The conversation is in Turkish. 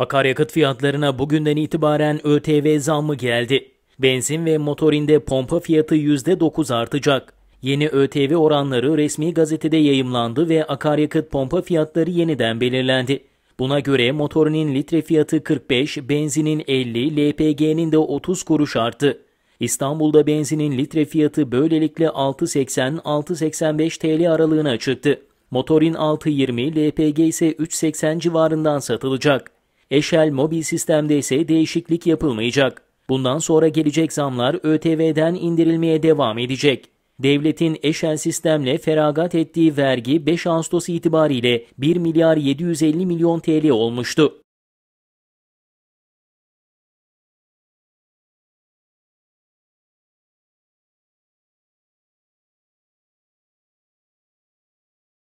Akaryakıt fiyatlarına bugünden itibaren ÖTV zammı geldi. Benzin ve motorinde pompa fiyatı %9 artacak. Yeni ÖTV oranları resmi gazetede yayımlandı ve akaryakıt pompa fiyatları yeniden belirlendi. Buna göre motorinin litre fiyatı 45, benzinin 50, LPG'nin de 30 kuruş arttı. İstanbul'da benzinin litre fiyatı böylelikle 6.80-6.85 TL aralığına çıktı. Motorin 6.20, LPG ise 3.80 civarından satılacak. Eşel mobil sistemde ise değişiklik yapılmayacak. Bundan sonra gelecek zamlar ÖTV'den indirilmeye devam edecek. Devletin eşel sistemle feragat ettiği vergi 5 Ağustos itibariyle 1 milyar 750 milyon TL olmuştu.